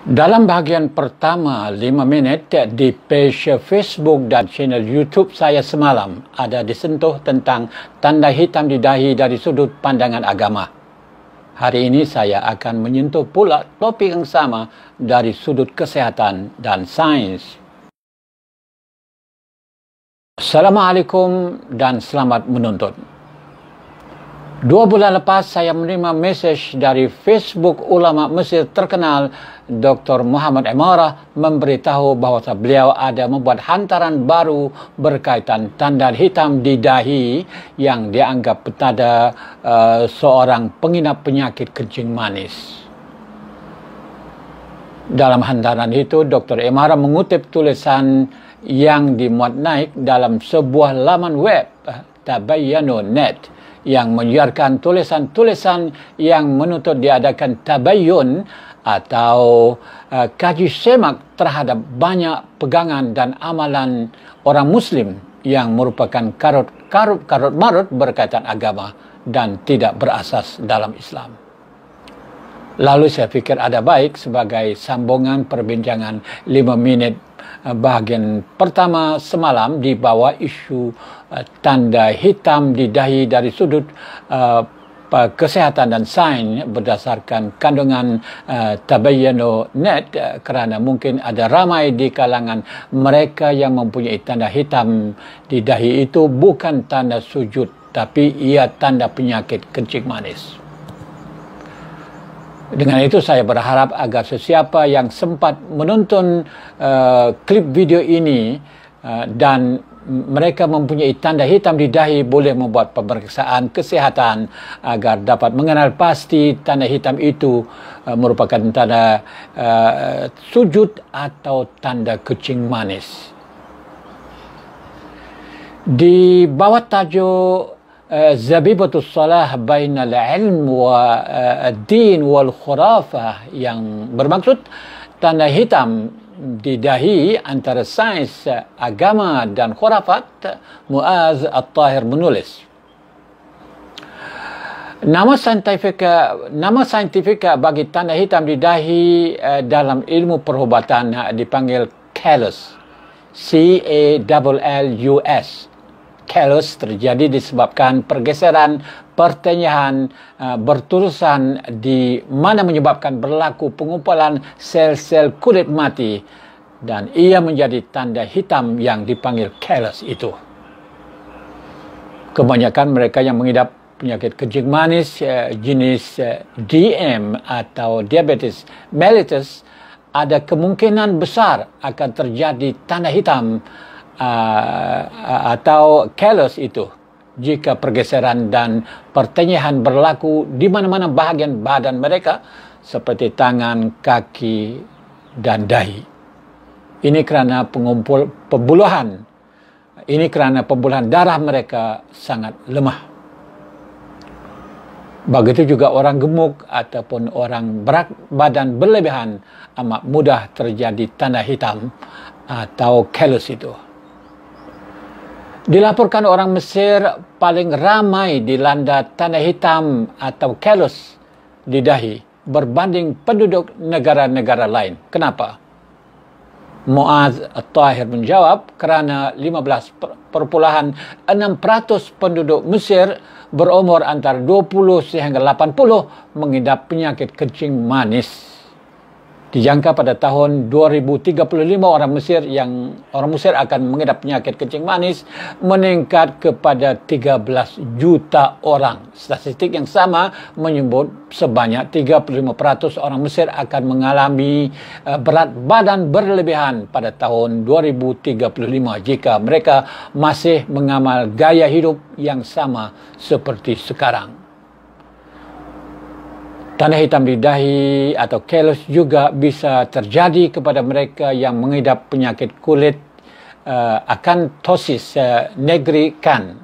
Dalam bahagian pertama 5 minit di page Facebook dan channel YouTube saya semalam ada disentuh tentang tanda hitam di dahi dari sudut pandangan agama. Hari ini saya akan menyentuh pula topik yang sama dari sudut kesehatan dan sains. Assalamualaikum dan selamat menonton. Dua bulan lepas saya menerima mesej dari Facebook ulama Mesir terkenal Dr. Muhammad Emara memberitahu bahawa beliau ada membuat hantaran baru berkaitan tanda hitam di dahi yang dianggap petada uh, eh, seorang penginap penyakit kencing manis. Dalam hantaran itu, Dr. Emara mengutip tulisan yang dimuat naik dalam sebuah laman web eh, Tabayyano Net yang menyiarkan tulisan-tulisan yang menuntut diadakan tabayun atau uh, kaji semak terhadap banyak pegangan dan amalan orang Muslim yang merupakan karut-karut karut marut berkaitan agama dan tidak berasas dalam Islam. Lalu saya fikir ada baik sebagai sambungan perbincangan 5 minit bahagian pertama semalam di bawah isu eh, tanda hitam di dahi dari sudut eh, kesehatan dan sains berdasarkan kandungan uh, eh, tabayyano net uh, kerana mungkin ada ramai di kalangan mereka yang mempunyai tanda hitam di dahi itu bukan tanda sujud tapi ia tanda penyakit kencing manis dengan itu saya berharap agar sesiapa yang sempat menonton uh, klip video ini uh, dan mereka mempunyai tanda hitam di dahi boleh membuat pemeriksaan kesihatan agar dapat mengenal pasti tanda hitam itu uh, merupakan tanda uh, sujud atau tanda kucing manis. Di bawah tajuk zabibatus salah bainal ilm wa eh, ad-din wal khurafa yang bermaksud tanda hitam di dahi antara sains agama dan khurafat Muaz At-Tahir menulis Nama saintifika nama saintifika bagi tanda hitam di dahi eh, dalam ilmu perubatan eh, dipanggil callus C A L L U S Kelus terjadi disebabkan pergeseran pertanyaan uh, eh, berturusan di mana menyebabkan berlaku pengumpulan sel-sel kulit mati dan ia menjadi tanda hitam yang dipanggil Kelus itu. Kebanyakan mereka yang mengidap penyakit kencing manis uh, jenis uh, eh, DM atau diabetes mellitus ada kemungkinan besar akan terjadi tanda hitam Uh, uh, atau callous itu jika pergeseran dan pertenyahan berlaku di mana-mana bahagian badan mereka seperti tangan, kaki dan dahi. Ini kerana pengumpul pembuluhan. Ini kerana pembuluhan darah mereka sangat lemah. Begitu juga orang gemuk ataupun orang berat badan berlebihan amat mudah terjadi tanda hitam atau kelus itu. Dilaporkan orang Mesir paling ramai dilanda tanah hitam atau kelus di dahi berbanding penduduk negara-negara lain. Kenapa? Muaz Tahir menjawab kerana 15.6% penduduk Mesir berumur antara 20 sehingga 80 mengidap penyakit kencing manis. Dijangka pada tahun 2035 orang Mesir yang orang Mesir akan mengidap penyakit kencing manis meningkat kepada 13 juta orang. Statistik yang sama menyebut sebanyak 35% orang Mesir akan mengalami eh, berat badan berlebihan pada tahun 2035 jika mereka masih mengamal gaya hidup yang sama seperti sekarang. Tanda hitam di dahi atau kelus juga bisa terjadi kepada mereka yang mengidap penyakit kulit uh, eh, tosis uh, negrikan.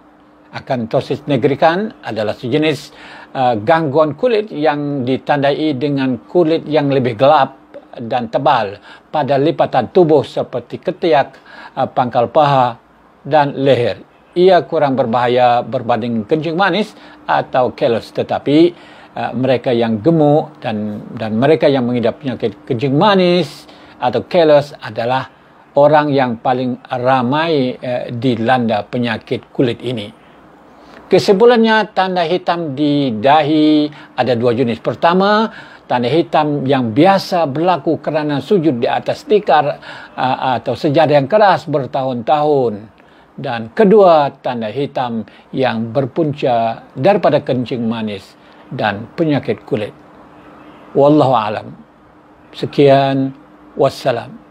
Akantosis eh, negrikan adalah sejenis uh, gangguan kulit yang ditandai dengan kulit yang lebih gelap dan tebal pada lipatan tubuh seperti ketiak, uh, pangkal paha dan leher. Ia kurang berbahaya berbanding kencing manis atau kelus, tetapi... Uh, mereka yang gemuk dan dan mereka yang mengidap penyakit kencing manis atau kelos adalah orang yang paling ramai uh, dilanda penyakit kulit ini. Kesimpulannya, tanda hitam di dahi ada dua jenis. Pertama, tanda hitam yang biasa berlaku kerana sujud di atas tikar uh, atau sejadah yang keras bertahun-tahun. Dan kedua, tanda hitam yang berpunca daripada kencing manis dan penyakit kulit. Wallahu alam. Sekian. Wassalam.